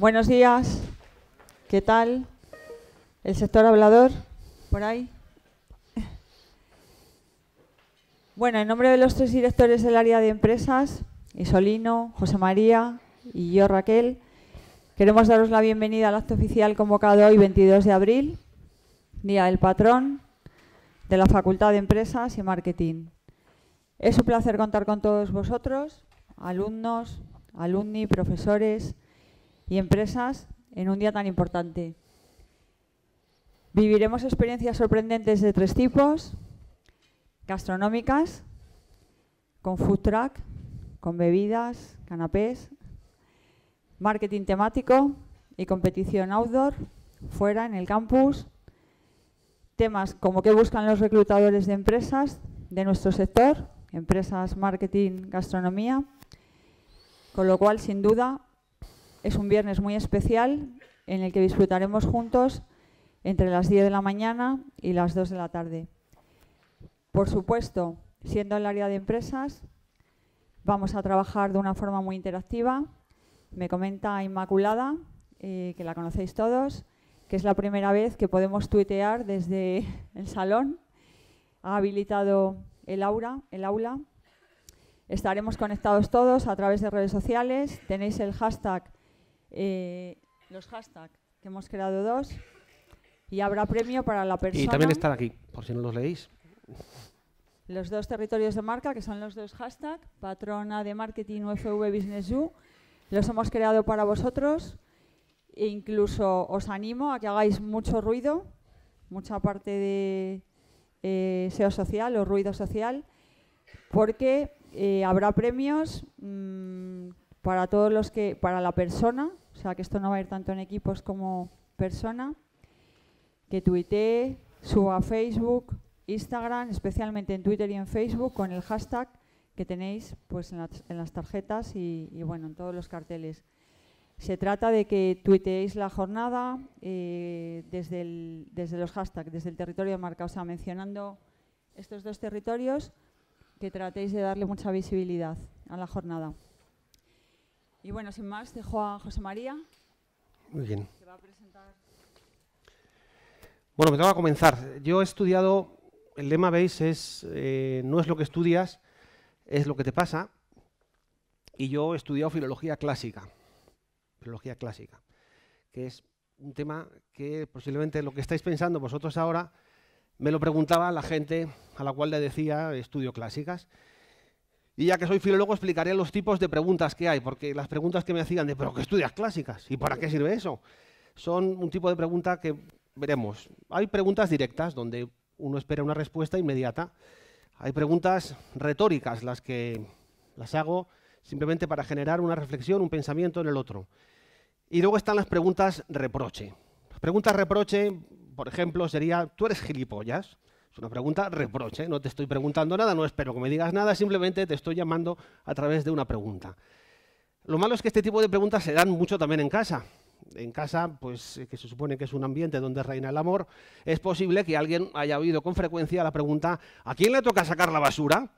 Buenos días. ¿Qué tal? ¿El sector hablador? ¿Por ahí? Bueno, en nombre de los tres directores del área de empresas, Isolino, José María y yo, Raquel, queremos daros la bienvenida al acto oficial convocado hoy, 22 de abril, Día del Patrón, de la Facultad de Empresas y Marketing. Es un placer contar con todos vosotros, alumnos, alumni, profesores, y empresas en un día tan importante. Viviremos experiencias sorprendentes de tres tipos, gastronómicas, con food truck, con bebidas, canapés, marketing temático y competición outdoor, fuera, en el campus, temas como qué buscan los reclutadores de empresas de nuestro sector, empresas, marketing, gastronomía, con lo cual, sin duda, es un viernes muy especial en el que disfrutaremos juntos entre las 10 de la mañana y las 2 de la tarde. Por supuesto, siendo el área de empresas, vamos a trabajar de una forma muy interactiva. Me comenta Inmaculada, eh, que la conocéis todos, que es la primera vez que podemos tuitear desde el salón. Ha habilitado el aura, el aula. Estaremos conectados todos a través de redes sociales. Tenéis el hashtag eh, los hashtags, que hemos creado dos, y habrá premio para la persona. Y también están aquí, por si no los leéis. Los dos territorios de marca, que son los dos hashtags, patrona de marketing UFV Business U, los hemos creado para vosotros. E incluso os animo a que hagáis mucho ruido, mucha parte de eh, SEO social o ruido social, porque eh, habrá premios mm, para todos los que, para la persona o sea que esto no va a ir tanto en equipos como persona, que tuitee, suba Facebook, Instagram, especialmente en Twitter y en Facebook, con el hashtag que tenéis pues, en, las, tarjetas y, bueno, en todos los carteles. Se trata de que tuiteéis la jornada eh, desde, desde los hashtags, desde el territorio de marca, o sea, mencionando estos dos territorios, que tratéis de darle mucha visibilidad a la jornada. Y bueno, sin más, dejo a José María. Muy bien. Que va a presentar. Bueno, pues me toca comenzar. Yo he estudiado, el lema, veis, es eh, no es lo que estudias, es lo que te pasa. Y yo he estudiado filología clásica. Filología clásica, que es un tema que posiblemente lo que estáis pensando vosotros ahora me lo preguntaba la gente a la cual le decía estudio clásicas. Y ya que soy filólogo, explicaré los tipos de preguntas que hay, porque las preguntas que me hacían de, ¿pero qué estudias clásicas? ¿Y para qué sirve eso? Son un tipo de pregunta que veremos. Hay preguntas directas, donde uno espera una respuesta inmediata. Hay preguntas retóricas, las que las hago simplemente para generar una reflexión, un pensamiento en el otro. Y luego están las preguntas reproche. Las preguntas reproche, por ejemplo, sería, ¿tú eres gilipollas? Es una pregunta reproche, ¿eh? no te estoy preguntando nada, no espero que me digas nada, simplemente te estoy llamando a través de una pregunta. Lo malo es que este tipo de preguntas se dan mucho también en casa. En casa, pues eh, que se supone que es un ambiente donde reina el amor, es posible que alguien haya oído con frecuencia la pregunta ¿a quién le toca sacar la basura?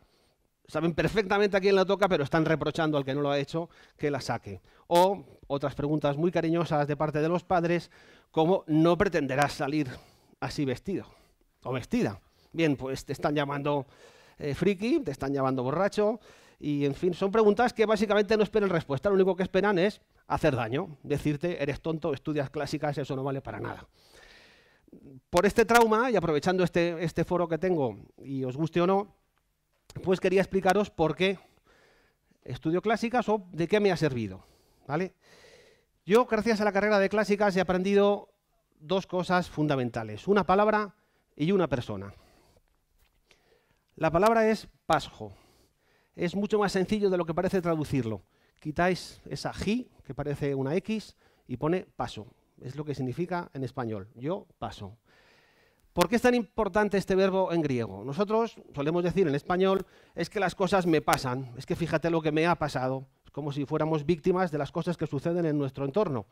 Saben perfectamente a quién le toca, pero están reprochando al que no lo ha hecho que la saque. O otras preguntas muy cariñosas de parte de los padres, como ¿no pretenderás salir así vestido o vestida? Bien, pues te están llamando eh, friki, te están llamando borracho, y en fin, son preguntas que básicamente no esperan respuesta, lo único que esperan es hacer daño, decirte, eres tonto, estudias clásicas, eso no vale para nada. Por este trauma, y aprovechando este, este foro que tengo, y os guste o no, pues quería explicaros por qué estudio clásicas o de qué me ha servido. ¿vale? Yo, gracias a la carrera de clásicas, he aprendido dos cosas fundamentales, una palabra y una persona. La palabra es pasjo. Es mucho más sencillo de lo que parece traducirlo. Quitáis esa ji, que parece una X, y pone paso. Es lo que significa en español. Yo paso. ¿Por qué es tan importante este verbo en griego? Nosotros solemos decir en español es que las cosas me pasan, es que fíjate lo que me ha pasado, es como si fuéramos víctimas de las cosas que suceden en nuestro entorno.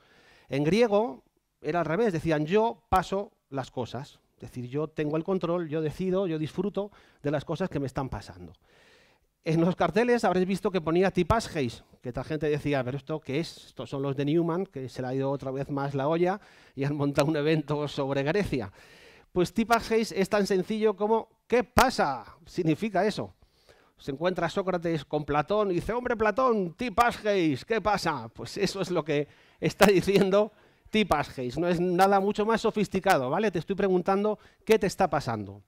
En griego era al revés, decían yo paso las cosas. Es decir, yo tengo el control, yo decido, yo disfruto de las cosas que me están pasando. En los carteles habréis visto que ponía tipas que tal gente decía, pero esto qué es, estos son los de Newman, que se le ha ido otra vez más la olla y han montado un evento sobre Grecia. Pues tipas es tan sencillo como, ¿qué pasa? Significa eso. Se encuentra Sócrates con Platón y dice, hombre Platón, tipas ¿qué pasa? Pues eso es lo que está diciendo tipas, no es nada mucho más sofisticado, ¿vale? Te estoy preguntando qué te está pasando.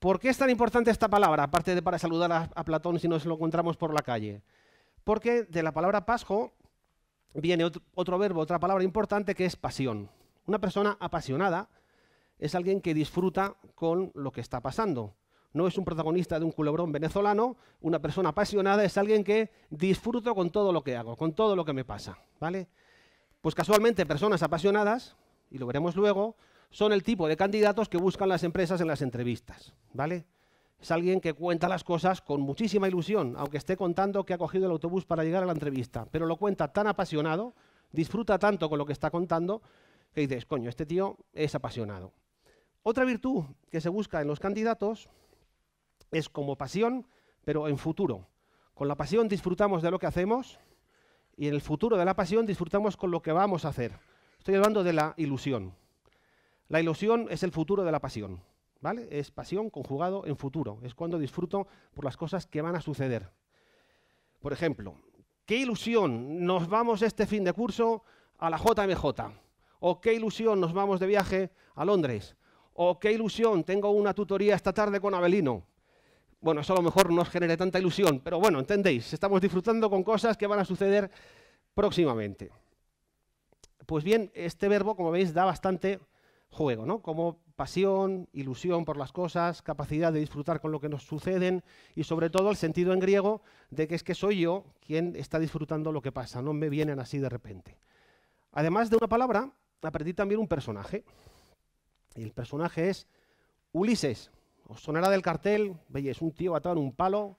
¿Por qué es tan importante esta palabra, aparte de para saludar a, Platón si nos lo encontramos por la calle? Porque de la palabra pasjo viene otro, otro verbo, otra palabra importante que es pasión. Una persona apasionada es alguien que disfruta con lo que está pasando. No es un protagonista de un culebrón venezolano, una persona apasionada es alguien que disfruto con todo lo que hago, con todo lo que me pasa, ¿vale? Pues casualmente personas apasionadas, y lo veremos luego, son el tipo de candidatos que buscan las empresas en las entrevistas, ¿vale? Es alguien que cuenta las cosas con muchísima ilusión, aunque esté contando que ha cogido el autobús para llegar a la entrevista, pero lo cuenta tan apasionado, disfruta tanto con lo que está contando, que dices, coño, este tío es apasionado. Otra virtud que se busca en los candidatos es como pasión, pero en futuro. Con la pasión disfrutamos de lo que hacemos, y en el futuro de la pasión disfrutamos con lo que vamos a hacer. Estoy hablando de la ilusión. La ilusión es el futuro de la pasión. ¿Vale? Es pasión conjugado en futuro. Es cuando disfruto por las cosas que van a suceder. Por ejemplo, qué ilusión nos vamos este fin de curso a la JMJ. O qué ilusión nos vamos de viaje a Londres. O qué ilusión tengo una tutoría esta tarde con Abelino. Bueno, eso a lo mejor no os genere tanta ilusión, pero bueno, entendéis, estamos disfrutando con cosas que van a suceder próximamente. Pues bien, este verbo, como veis, da bastante juego, ¿no? Como pasión, ilusión por las cosas, capacidad de disfrutar con lo que nos suceden y sobre todo el sentido en griego de que es que soy yo quien está disfrutando lo que pasa, no me vienen así de repente. Además de una palabra, aprendí también un personaje. Y el personaje es Ulises. Os pues sonará del cartel, veis, un tío atado en un palo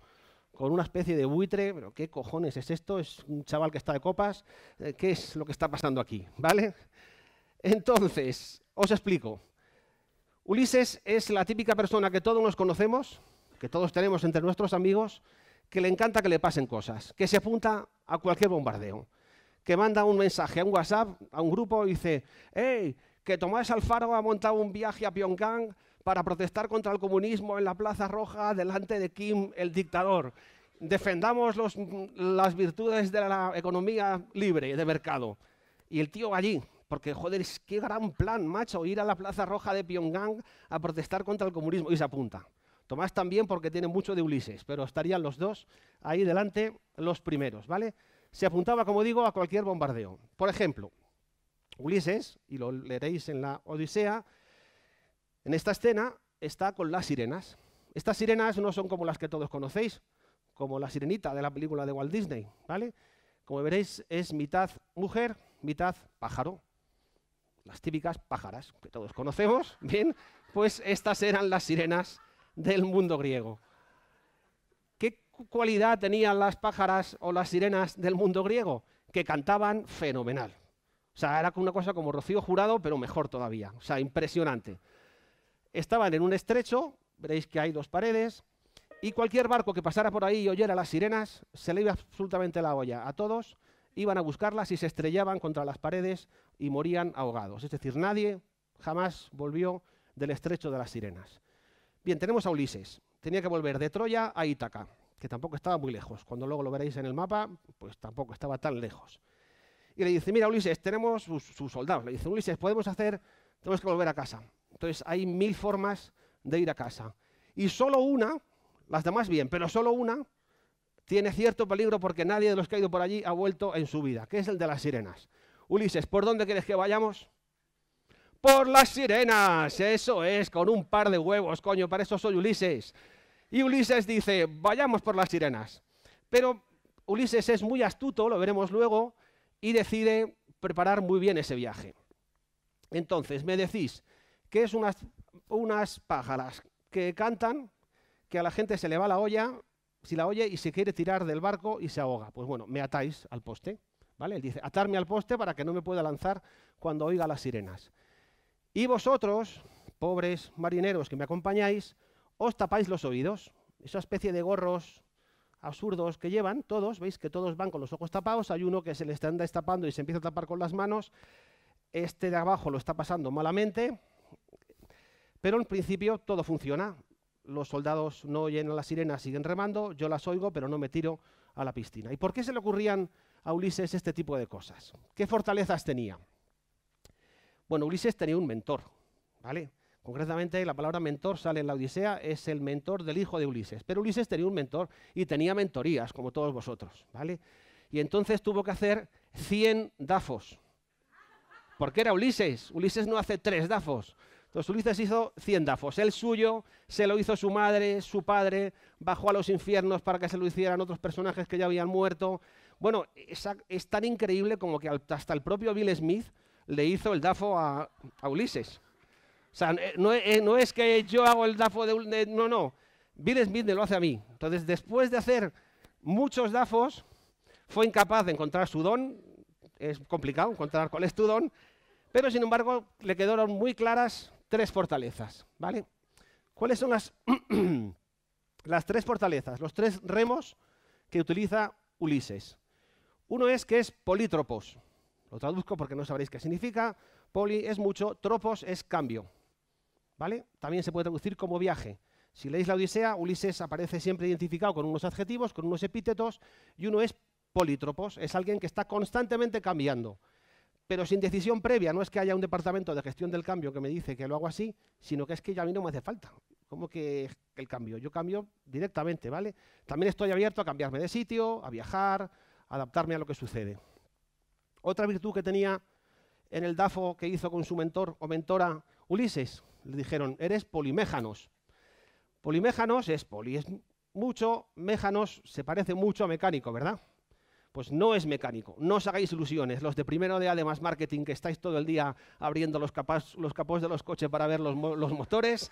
con una especie de buitre, pero ¿qué cojones es esto? Es un chaval que está de copas, eh, ¿qué es lo que está pasando aquí? ¿Vale? Entonces, os explico. Ulises es la típica persona que todos nos conocemos, que todos tenemos entre nuestros amigos, que le encanta que le pasen cosas, que se apunta a cualquier bombardeo, que manda un mensaje a un WhatsApp, a un grupo y dice, hey, que Tomás Alfaro ha montado un viaje a Pyongyang para protestar contra el comunismo en la Plaza Roja delante de Kim, el dictador. Defendamos las virtudes de la economía libre, de mercado. Y el tío allí, porque joder, qué gran plan, macho, ir a la Plaza Roja de Pyongyang a protestar contra el comunismo. Y se apunta. Tomás también porque tiene mucho de Ulises, pero estarían los dos ahí delante los primeros, ¿vale? Se apuntaba, como digo, a cualquier bombardeo. Por ejemplo, Ulises, y lo leeréis en la Odisea, en esta escena está con las sirenas. Estas sirenas no son como las que todos conocéis, como la sirenita de la película de Walt Disney, ¿vale? Como veréis, es mitad mujer, mitad pájaro. Las típicas pájaras que todos conocemos, bien, pues estas eran las sirenas del mundo griego. ¿Qué cualidad tenían las pájaras o las sirenas del mundo griego? Que cantaban fenomenal. O sea, era una cosa como Rocío Jurado, pero mejor todavía. O sea, impresionante estaban en un estrecho, veréis que hay dos paredes, y cualquier barco que pasara por ahí y oyera las sirenas, se le iba absolutamente la olla a todos, iban a buscarlas y se estrellaban contra las paredes y morían ahogados. Es decir, nadie jamás volvió del estrecho de las sirenas. Bien, tenemos a Ulises. Tenía que volver de Troya a Ítaca, que tampoco estaba muy lejos. Cuando luego lo veréis en el mapa, pues tampoco estaba tan lejos. Y le dice, mira Ulises, tenemos sus, sus soldados. Le dice, Ulises, podemos hacer, tenemos que volver a casa. Entonces hay mil formas de ir a casa. Y solo una, las demás bien, pero solo una tiene cierto peligro porque nadie de los que ha ido por allí ha vuelto en su vida, que es el de las sirenas. Ulises, ¿por dónde quieres que vayamos? Por las sirenas, eso es, con un par de huevos, coño, para eso soy Ulises. Y Ulises dice, vayamos por las sirenas. Pero Ulises es muy astuto, lo veremos luego, y decide preparar muy bien ese viaje. Entonces, me decís, que es unas, unas pájaras que cantan, que a la gente se le va la olla, si la oye y se quiere tirar del barco y se ahoga. Pues bueno, me atáis al poste. ¿Vale? Él dice, atarme al poste para que no me pueda lanzar cuando oiga las sirenas. Y vosotros, pobres marineros que me acompañáis, os tapáis los oídos, esa especie de gorros absurdos que llevan todos, veis que todos van con los ojos tapados, hay uno que se le está destapando y se empieza a tapar con las manos, este de abajo lo está pasando malamente, pero en principio todo funciona. Los soldados no oyen a las sirenas, siguen remando, yo las oigo, pero no me tiro a la piscina. ¿Y por qué se le ocurrían a Ulises este tipo de cosas? ¿Qué fortalezas tenía? Bueno, Ulises tenía un mentor, ¿vale? Concretamente, la palabra mentor sale en la Odisea, es el mentor del hijo de Ulises. Pero Ulises tenía un mentor y tenía mentorías, como todos vosotros, ¿vale? Y entonces tuvo que hacer 100 dafos. Porque era Ulises. Ulises no hace tres dafos. Entonces Ulises hizo 100 dafos, el suyo, se lo hizo su madre, su padre, bajó a los infiernos para que se lo hicieran otros personajes que ya habían muerto. Bueno, es, tan increíble como que hasta el propio Bill Smith le hizo el dafo a, Ulises. O sea, eh, eh, no, es que yo hago el dafo de, No, no, Bill Smith me lo hace a mí. Entonces, después de hacer muchos dafos, fue incapaz de encontrar su don. Es complicado encontrar cuál es tu don. Pero, sin embargo, le quedaron muy claras tres fortalezas, ¿vale? ¿Cuáles son las, las tres fortalezas, los tres remos que utiliza Ulises? Uno es que es polítropos. Lo traduzco porque no sabréis qué significa. Poli es mucho, tropos es cambio. ¿Vale? También se puede traducir como viaje. Si leéis la Odisea, Ulises aparece siempre identificado con unos adjetivos, con unos epítetos, y uno es polítropos, es alguien que está constantemente cambiando pero sin decisión previa. No es que haya un departamento de gestión del cambio que me dice que lo hago así, sino que es que ya a mí no me hace falta. ¿Cómo que el cambio? Yo cambio directamente, ¿vale? También estoy abierto a cambiarme de sitio, a viajar, a adaptarme a lo que sucede. Otra virtud que tenía en el DAFO que hizo con su mentor o mentora Ulises, le dijeron, eres poliméjanos. Poliméjanos es poli, es mucho, méjanos se parece mucho a mecánico, ¿verdad? Pues no es mecánico, no os hagáis ilusiones. Los de primero de además marketing que estáis todo el día abriendo los, capos los capós de los coches para ver los, los motores,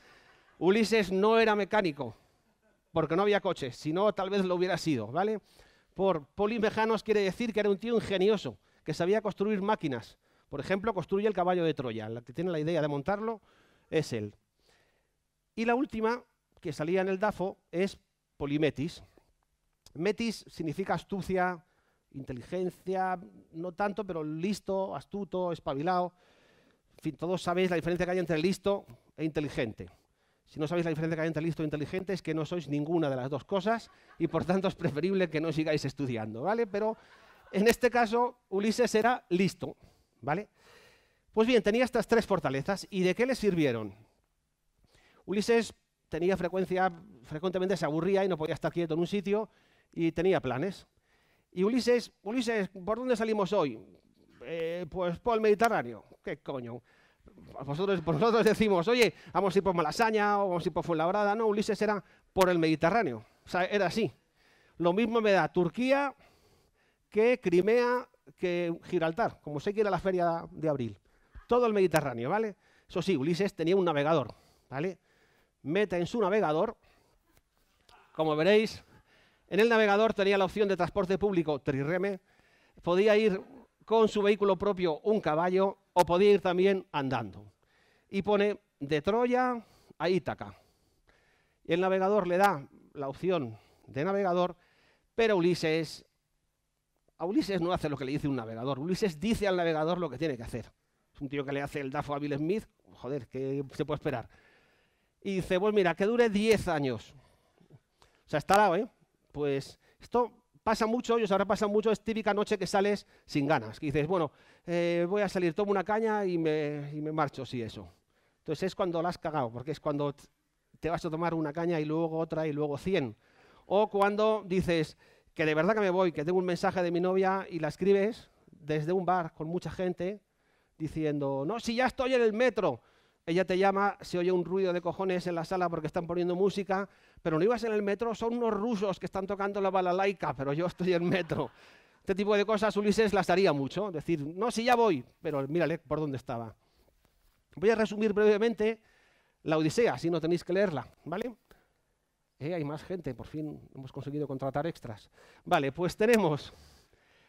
Ulises no era mecánico, porque no había coches, si no tal vez lo hubiera sido, ¿vale? Por polimejanos quiere decir que era un tío ingenioso, que sabía construir máquinas. Por ejemplo, construye el caballo de Troya, la que tiene la idea de montarlo es él. Y la última, que salía en el DAFO, es polimetis. Metis significa astucia, inteligencia, no tanto, pero listo, astuto, espabilado. En fin, todos sabéis la diferencia que hay entre listo e inteligente. Si no sabéis la diferencia que hay entre listo e inteligente es que no sois ninguna de las dos cosas y por tanto es preferible que no sigáis estudiando, ¿vale? Pero en este caso Ulises era listo, ¿vale? Pues bien, tenía estas tres fortalezas y ¿de qué le sirvieron? Ulises tenía frecuencia, frecuentemente se aburría y no podía estar quieto en un sitio y tenía planes. Y Ulises, ¿por dónde salimos hoy? Eh, pues por el Mediterráneo. ¿Qué coño? Vosotros, nosotros decimos, oye, vamos a ir por Malasaña o vamos a ir por Fuenlabrada. No, Ulises era por el Mediterráneo. O sea, era así. Lo mismo me da Turquía que Crimea, que Gibraltar, como sé que era la feria de abril. Todo el Mediterráneo, ¿vale? Eso sí, Ulises tenía un navegador, ¿vale? Meta en su navegador, como veréis, en el navegador tenía la opción de transporte público trireme, podía ir con su vehículo propio un caballo o podía ir también andando. Y pone de Troya a Ítaca. Y El navegador le da la opción de navegador, pero Ulises, a Ulises no hace lo que le dice un navegador. Ulises dice al navegador lo que tiene que hacer. Es un tío que le hace el DAFO a Bill Smith, joder, ¿qué se puede esperar? Y dice, pues mira, que dure 10 años. O sea, está lado, ¿eh? pues esto pasa mucho, y os habrá pasa mucho, es típica noche que sales sin ganas, que dices, bueno, eh, voy a salir, tomo una caña y me, y me marcho, sí, eso. Entonces es cuando la has cagado, porque es cuando te vas a tomar una caña y luego otra y luego cien. O cuando dices que de verdad que me voy, que tengo un mensaje de mi novia y la escribes desde un bar con mucha gente diciendo, no, si ya estoy en el metro, ella te llama, se oye un ruido de cojones en la sala porque están poniendo música, pero no ibas en el metro, son unos rusos que están tocando la balalaika, pero yo estoy en metro. Este tipo de cosas Ulises las haría mucho, decir, no, si ya voy, pero mírale por dónde estaba. Voy a resumir brevemente la Odisea, si no tenéis que leerla, ¿vale? Eh, hay más gente, por fin hemos conseguido contratar extras. Vale, pues tenemos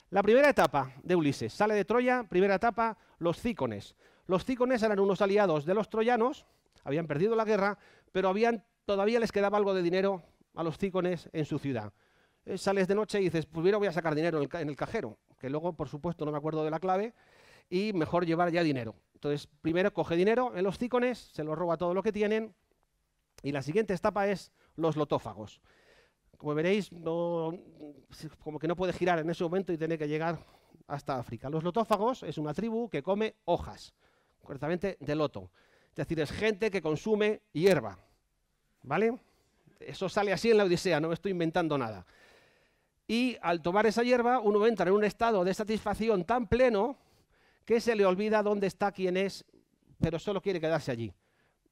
la primera etapa de Ulises. Sale de Troya, primera etapa, los cícones. Los cicones eran unos aliados de los troyanos, habían perdido la guerra, pero todavía les quedaba algo de dinero a los cicones en su ciudad. Eh, sales de noche y dices, primero pues voy a sacar dinero en el, cajero, que luego, por supuesto, no me acuerdo de la clave, y mejor llevar ya dinero. Entonces, primero coge dinero en los cícones, se los roba todo lo que tienen, y la siguiente etapa es los lotófagos. Como veréis, como que no puede girar en ese momento y tiene que llegar hasta África. Los lotófagos es una tribu que come hojas. Correctamente, de loto. Es decir, es gente que consume hierba. ¿Vale? Eso sale así en la Odisea, no me estoy inventando nada. Y al tomar esa hierba, uno entra en un estado de satisfacción tan pleno que se le olvida dónde está, quién es, pero solo quiere quedarse allí.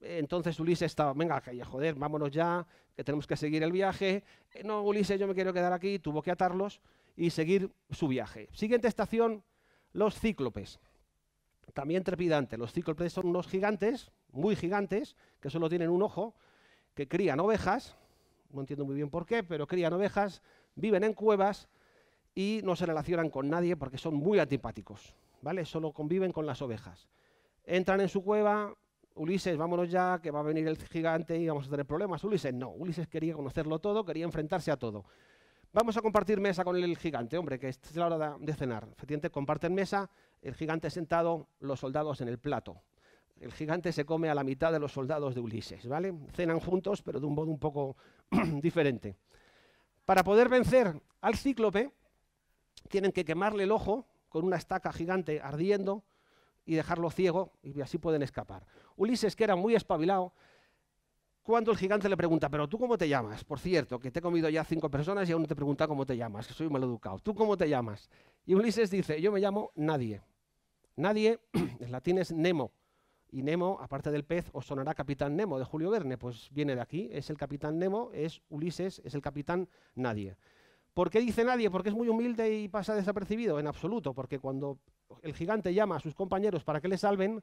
Entonces Ulises estaba, venga, joder, vámonos ya, que tenemos que seguir el viaje. Eh, no, Ulises, yo me quiero quedar aquí, tuvo que atarlos y seguir su viaje. Siguiente estación, los cíclopes también trepidante. Los cíclopes son unos gigantes, muy gigantes, que solo tienen un ojo, que crían ovejas, no entiendo muy bien por qué, pero crían ovejas, viven en cuevas y no se relacionan con nadie porque son muy antipáticos, ¿vale? Solo conviven con las ovejas. Entran en su cueva, Ulises, vámonos ya, que va a venir el gigante y vamos a tener problemas. Ulises no, Ulises quería conocerlo todo, quería enfrentarse a todo. Vamos a compartir mesa con el gigante, hombre, que es la hora de cenar. Efectivamente, comparten mesa, el gigante sentado, los soldados en el plato. El gigante se come a la mitad de los soldados de Ulises, ¿vale? Cenan juntos, pero de un modo un poco diferente. Para poder vencer al cíclope, tienen que quemarle el ojo con una estaca gigante ardiendo y dejarlo ciego y así pueden escapar. Ulises, que era muy espabilado, cuando el gigante le pregunta, pero tú cómo te llamas? Por cierto, que te he comido ya cinco personas y aún te pregunta cómo te llamas, que soy mal educado. ¿Tú cómo te llamas? Y Ulises dice, yo me llamo nadie. Nadie, en latín es Nemo. Y Nemo, aparte del pez, os sonará Capitán Nemo de Julio Verne, pues viene de aquí, es el Capitán Nemo, es Ulises, es el Capitán Nadie. ¿Por qué dice nadie? ¿Porque es muy humilde y pasa desapercibido? En absoluto, porque cuando el gigante llama a sus compañeros para que le salven,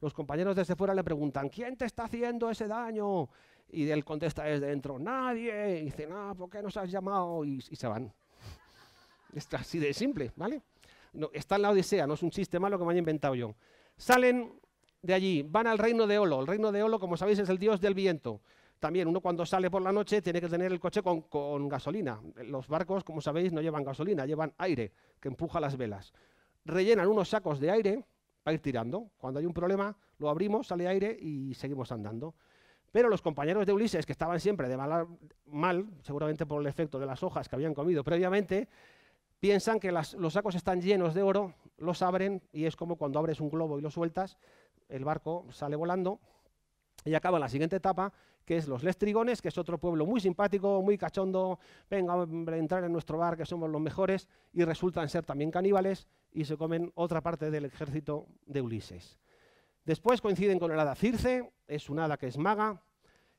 los compañeros desde fuera le preguntan, ¿quién te está haciendo ese daño? Y él contesta desde dentro, nadie. Y dice, no, ¿por qué nos has llamado? Y, se van. es así de simple, ¿vale? No, está en la Odisea, no es un sistema lo que me haya inventado yo. Salen de allí, van al reino de Olo. El reino de Olo, como sabéis, es el dios del viento. También uno cuando sale por la noche tiene que tener el coche con, con gasolina. Los barcos, como sabéis, no llevan gasolina, llevan aire que empuja las velas. Rellenan unos sacos de aire para ir tirando. Cuando hay un problema, lo abrimos, sale aire y seguimos andando. Pero los compañeros de Ulises, que estaban siempre de mal, mal seguramente por el efecto de las hojas que habían comido previamente, piensan que los sacos están llenos de oro, los abren y es como cuando abres un globo y lo sueltas, el barco sale volando y acaba la siguiente etapa, que es los Lestrigones, que es otro pueblo muy simpático, muy cachondo, venga, a entrar en nuestro bar, que somos los mejores, y resultan ser también caníbales y se comen otra parte del ejército de Ulises. Después coinciden con el hada Circe, es una hada que es maga,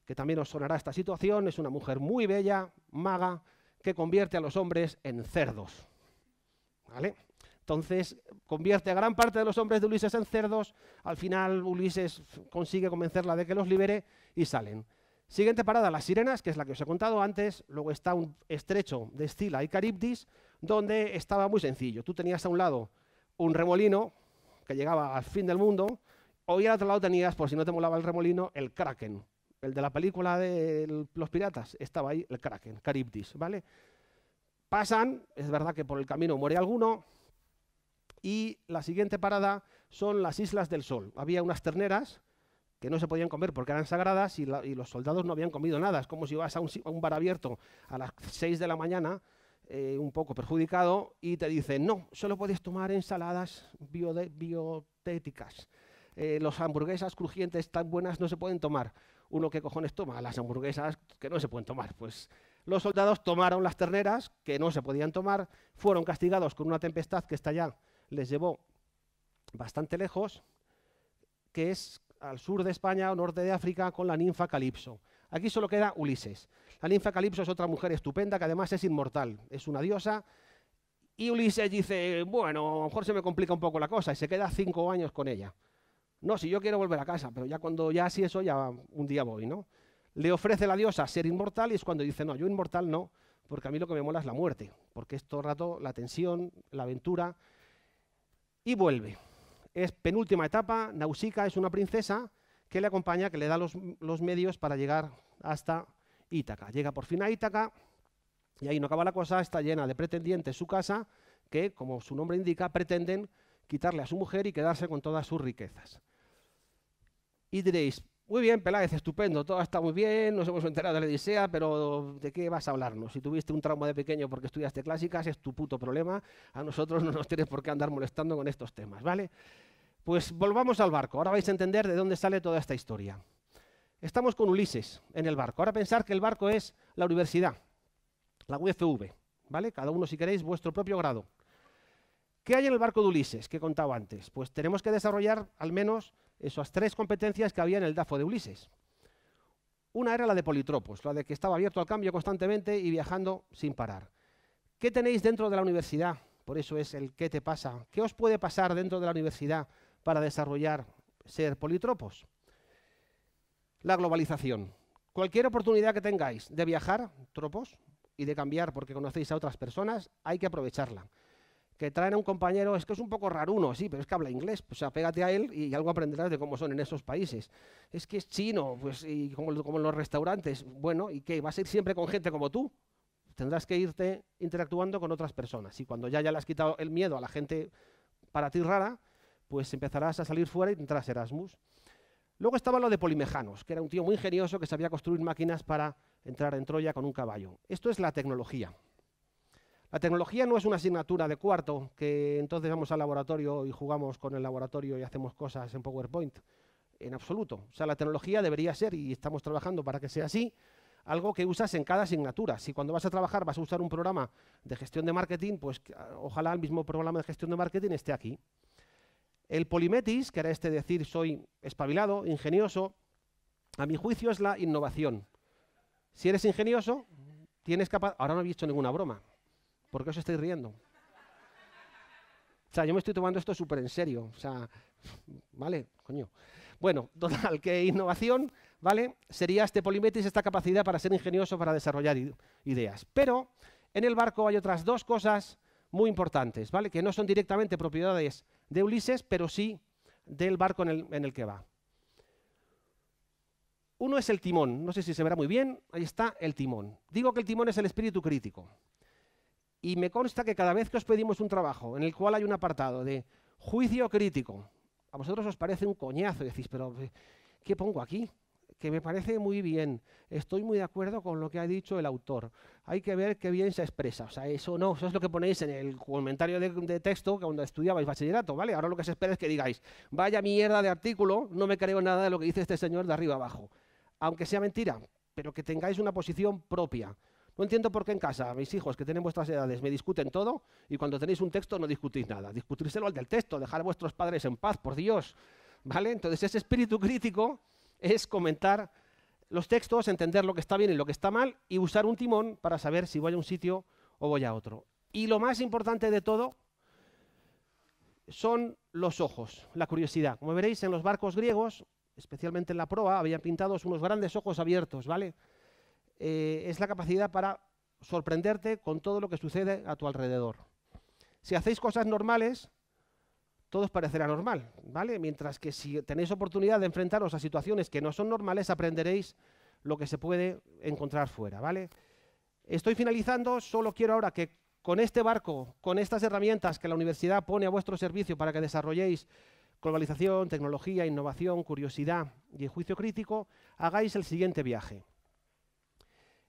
que también os sonará esta situación, es una mujer muy bella, maga, que convierte a los hombres en cerdos. ¿Vale? Entonces, convierte a gran parte de los hombres de Ulises en cerdos, al final Ulises consigue convencerla de que los libere y salen. Siguiente parada, las sirenas, que es la que os he contado antes, luego está un estrecho de Estila y Caribdis, donde estaba muy sencillo. Tú tenías a un lado un remolino que llegaba al fin del mundo, hoy al otro lado tenías, por si no te molaba el remolino, el Kraken. El de la película de los piratas, estaba ahí el Kraken, Caribdis, ¿vale? Pasan, es verdad que por el camino muere alguno, y la siguiente parada son las Islas del Sol. Había unas terneras que no se podían comer porque eran sagradas y, los soldados no habían comido nada. Es como si vas a un, bar abierto a las 6 de la mañana, eh, un poco perjudicado, y te dicen, no, solo puedes tomar ensaladas biotéticas eh, las hamburguesas crujientes tan buenas no se pueden tomar. Uno, ¿qué cojones toma? Las hamburguesas que no se pueden tomar. Pues los soldados tomaron las terneras que no se podían tomar, fueron castigados con una tempestad que está allá, les llevó bastante lejos, que es al sur de España o norte de África con la ninfa Calipso. Aquí solo queda Ulises. La ninfa Calipso es otra mujer estupenda que además es inmortal, es una diosa. Y Ulises dice, bueno, a lo mejor se me complica un poco la cosa y se queda cinco años con ella. No, si yo quiero volver a casa, pero ya cuando ya así eso, ya un día voy, ¿no? Le ofrece la diosa ser inmortal y es cuando dice, no, yo inmortal no, porque a mí lo que me mola es la muerte, porque es todo el rato la tensión, la aventura, y vuelve. Es penúltima etapa, Nausicaa es una princesa que le acompaña, que le da los, los medios para llegar hasta Ítaca. Llega por fin a Ítaca y ahí no acaba la cosa, está llena de pretendientes su casa, que, como su nombre indica, pretenden quitarle a su mujer y quedarse con todas sus riquezas. Y diréis, muy bien, Peláez, estupendo, todo está muy bien, nos hemos enterado de la Odisea, pero ¿de qué vas a hablarnos? Si tuviste un trauma de pequeño porque estudiaste clásicas, es tu puto problema, a nosotros no nos tienes por qué andar molestando con estos temas, ¿vale? Pues volvamos al barco, ahora vais a entender de dónde sale toda esta historia. Estamos con Ulises en el barco, ahora pensar que el barco es la universidad, la UFV, ¿vale? Cada uno, si queréis, vuestro propio grado. ¿Qué hay en el barco de Ulises que contaba antes? Pues tenemos que desarrollar al menos esas tres competencias que había en el DAFO de Ulises. Una era la de Politropos, la de que estaba abierto al cambio constantemente y viajando sin parar. ¿Qué tenéis dentro de la universidad? Por eso es el qué te pasa. ¿Qué os puede pasar dentro de la universidad para desarrollar ser politropos? La globalización. Cualquier oportunidad que tengáis de viajar, tropos, y de cambiar porque conocéis a otras personas, hay que aprovecharla que traen a un compañero, es que es un poco raro uno, sí, pero es que habla inglés, o pues sea, pégate a él y algo aprenderás de cómo son en esos países. Es que es chino, pues, y como, en los restaurantes, bueno, ¿y qué? ¿Vas a ir siempre con gente como tú? Tendrás que irte interactuando con otras personas. Y cuando ya, ya le has quitado el miedo a la gente para ti rara, pues empezarás a salir fuera y tendrás Erasmus. Luego estaba lo de Polimejanos, que era un tío muy ingenioso que sabía construir máquinas para entrar en Troya con un caballo. Esto es la tecnología. La tecnología no es una asignatura de cuarto, que entonces vamos al laboratorio y jugamos con el laboratorio y hacemos cosas en PowerPoint. En absoluto. O sea, la tecnología debería ser, y estamos trabajando para que sea así, algo que usas en cada asignatura. Si cuando vas a trabajar vas a usar un programa de gestión de marketing, pues ojalá el mismo programa de gestión de marketing esté aquí. El polimetis, que era este decir soy espabilado, ingenioso, a mi juicio es la innovación. Si eres ingenioso, tienes capaz... Ahora no he hecho ninguna broma. ¿Por qué os estoy riendo? O sea, yo me estoy tomando esto súper en serio. O sea, ¿vale? Coño. Bueno, total, que innovación, ¿vale? Sería este polimetris, esta capacidad para ser ingenioso, para desarrollar ideas. Pero en el barco hay otras dos cosas muy importantes, ¿vale? Que no son directamente propiedades de Ulises, pero sí del barco en el, en el que va. Uno es el timón, no sé si se verá muy bien, ahí está el timón. Digo que el timón es el espíritu crítico. Y me consta que cada vez que os pedimos un trabajo en el cual hay un apartado de juicio crítico, a vosotros os parece un coñazo y decís, pero eh, ¿qué pongo aquí? Que me parece muy bien, estoy muy de acuerdo con lo que ha dicho el autor. Hay que ver qué bien se expresa. O sea, eso no, eso es lo que ponéis en el comentario de, texto cuando estudiabais bachillerato, ¿vale? Ahora lo que se espera es que digáis, vaya mierda de artículo, no me creo nada de lo que dice este señor de arriba abajo. Aunque sea mentira, pero que tengáis una posición propia. No entiendo por qué en casa mis hijos que tienen vuestras edades me discuten todo y cuando tenéis un texto no discutís nada. Discutírselo al del texto, dejar a vuestros padres en paz, por Dios. ¿Vale? Entonces ese espíritu crítico es comentar los textos, entender lo que está bien y lo que está mal y usar un timón para saber si voy a un sitio o voy a otro. Y lo más importante de todo son los ojos, la curiosidad. Como veréis en los barcos griegos, especialmente en la proa, habían pintados unos grandes ojos abiertos, ¿vale? Eh, es la capacidad para sorprenderte con todo lo que sucede a tu alrededor. Si hacéis cosas normales, todo os parecerá normal, ¿vale? Mientras que si tenéis oportunidad de enfrentaros a situaciones que no son normales, aprenderéis lo que se puede encontrar fuera, ¿vale? Estoy finalizando, solo quiero ahora que con este barco, con estas herramientas que la universidad pone a vuestro servicio para que desarrolléis globalización, tecnología, innovación, curiosidad y juicio crítico, hagáis el siguiente viaje.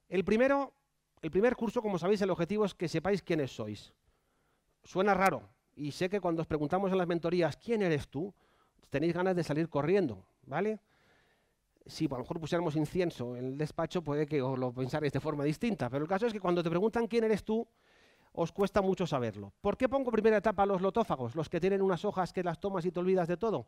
El primero, el primer curso, como sabéis, el objetivo es que sepáis quiénes sois. Suena raro, y sé que cuando os preguntamos en las mentorías, ¿quién eres tú? Tenéis ganas de salir corriendo, ¿vale? Si a lo mejor pusiéramos incienso en el despacho, puede que os lo pensáis de forma distinta, pero el caso es que cuando te preguntan quién eres tú, os cuesta mucho saberlo. ¿Por qué pongo primera etapa a los lotófagos, los que tienen unas hojas que las tomas y te olvidas de todo?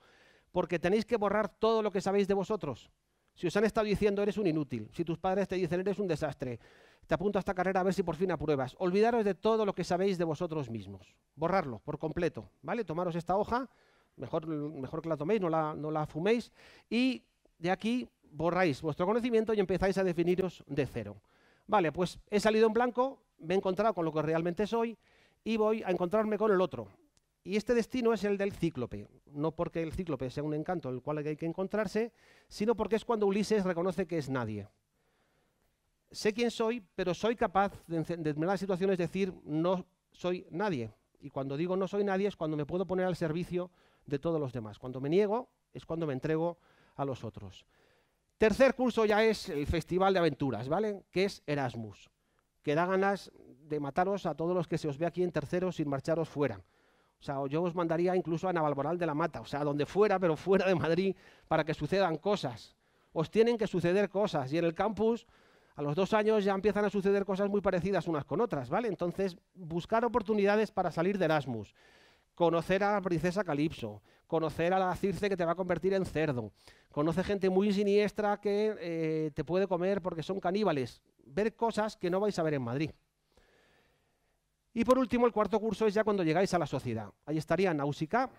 Porque tenéis que borrar todo lo que sabéis de vosotros. Si os han estado diciendo eres un inútil, si tus padres te dicen eres un desastre, te apunto a esta carrera a ver si por fin apruebas. Olvidaros de todo lo que sabéis de vosotros mismos. Borrarlo por completo, ¿vale? Tomaros esta hoja, mejor, mejor que la toméis, no la, no la fuméis, y de aquí borráis vuestro conocimiento y empezáis a definiros de cero. Vale, pues he salido en blanco, me he encontrado con lo que realmente soy y voy a encontrarme con el otro. Y este destino es el del cíclope, no porque el cíclope sea un encanto el cual hay que encontrarse, sino porque es cuando Ulises reconoce que es nadie. Sé quién soy, pero soy capaz de en determinadas situaciones decir no soy nadie. Y cuando digo no soy nadie es cuando me puedo poner al servicio de todos los demás. Cuando me niego es cuando me entrego a los otros. Tercer curso ya es el Festival de Aventuras, ¿vale? Que es Erasmus. Que da ganas de mataros a todos los que se os ve aquí en tercero sin marcharos fuera. O sea, yo os mandaría incluso a Navalboral de la Mata, o sea, donde fuera, pero fuera de Madrid, para que sucedan cosas. Os tienen que suceder cosas. Y en el campus, a los dos años ya empiezan a suceder cosas muy parecidas unas con otras, ¿vale? Entonces, buscar oportunidades para salir de Erasmus, conocer a la princesa Calipso, conocer a la Circe que te va a convertir en cerdo, conoce gente muy siniestra que eh, te puede comer porque son caníbales, ver cosas que no vais a ver en Madrid. Y por último, el cuarto curso es ya cuando llegáis a la sociedad. Ahí estaría Nausicaa,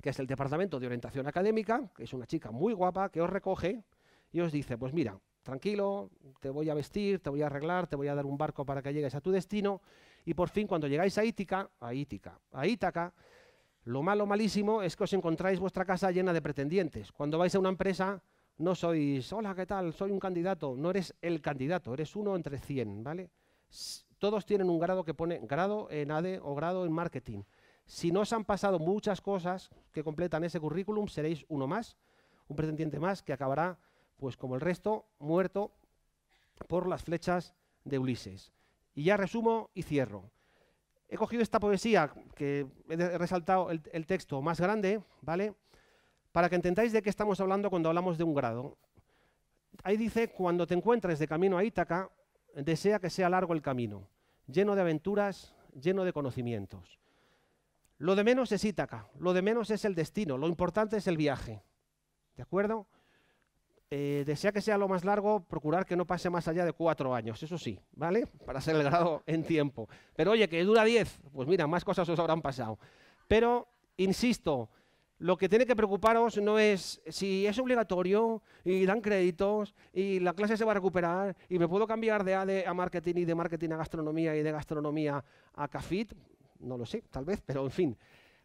que es el departamento de orientación académica, que es una chica muy guapa que os recoge y os dice, pues mira, tranquilo, te voy a vestir, te voy a arreglar, te voy a dar un barco para que llegues a tu destino y por fin cuando llegáis a Ítica, a Ítica, a Ítaca, lo malo malísimo es que os encontráis vuestra casa llena de pretendientes. Cuando vais a una empresa no sois, hola, ¿qué tal? Soy un candidato, no eres el candidato, eres uno entre 100, ¿vale? todos tienen un grado que pone grado en ADE o grado en marketing. Si no os han pasado muchas cosas que completan ese currículum, seréis uno más, un pretendiente más que acabará, pues como el resto, muerto por las flechas de Ulises. Y ya resumo y cierro. He cogido esta poesía, que he resaltado el, texto más grande, ¿vale? Para que entendáis de qué estamos hablando cuando hablamos de un grado. Ahí dice, cuando te encuentres de camino a Ítaca, desea que sea largo el camino, lleno de aventuras, lleno de conocimientos. Lo de menos es Ítaca, lo de menos es el destino, lo importante es el viaje. ¿De acuerdo? Eh, desea que sea lo más largo, procurar que no pase más allá de cuatro años, eso sí, ¿vale? Para ser el grado en tiempo. Pero oye, que dura diez, pues mira, más cosas os habrán pasado. Pero, insisto, lo que tiene que preocuparos no es si es obligatorio y dan créditos y la clase se va a recuperar y me puedo cambiar de ADE a marketing y de marketing a gastronomía y de gastronomía a CAFIT. No lo sé, tal vez, pero en fin.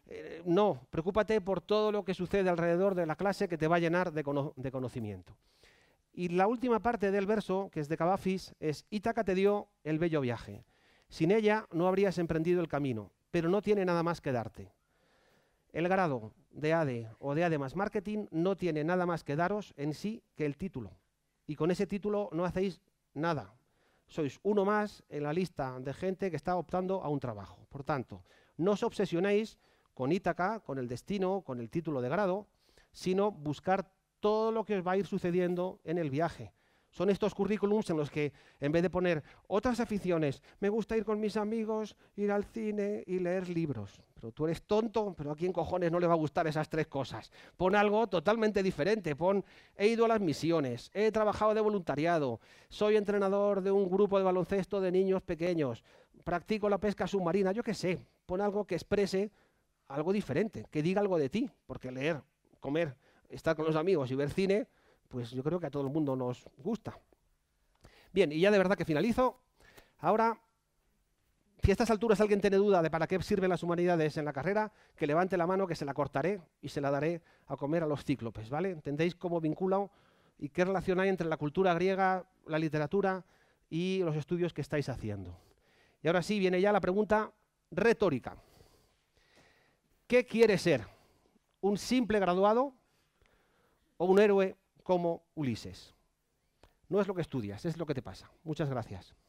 Eh, no, preocúpate por todo lo que sucede alrededor de la clase que te va a llenar de, conocimiento. Y la última parte del verso, que es de Cavafis, es Itaca te dio el bello viaje. Sin ella no habrías emprendido el camino, pero no tiene nada más que darte. El grado, de ADE o de ADE más marketing no tiene nada más que daros en sí que el título. Y con ese título no hacéis nada. Sois uno más en la lista de gente que está optando a un trabajo. Por tanto, no os obsesionéis con Ítaca, con el destino, con el título de grado, sino buscar todo lo que os va a ir sucediendo en el viaje. Son estos currículums en los que, en vez de poner otras aficiones, me gusta ir con mis amigos, ir al cine y leer libros tú eres tonto, pero a quién cojones no le va a gustar esas tres cosas. Pon algo totalmente diferente. Pon, he ido a las misiones, he trabajado de voluntariado, soy entrenador de un grupo de baloncesto de niños pequeños, practico la pesca submarina, yo qué sé. Pon algo que exprese algo diferente, que diga algo de ti. Porque leer, comer, estar con los amigos y ver cine, pues yo creo que a todo el mundo nos gusta. Bien, y ya de verdad que finalizo. Ahora si a estas alturas alguien tiene duda de para qué sirven las humanidades en la carrera, que levante la mano que se la cortaré y se la daré a comer a los cíclopes, ¿vale? ¿Entendéis cómo vinculo y qué relación hay entre la cultura griega, la literatura y los estudios que estáis haciendo? Y ahora sí viene ya la pregunta retórica. ¿Qué quiere ser? ¿Un simple graduado o un héroe como Ulises? No es lo que estudias, es lo que te pasa. Muchas gracias.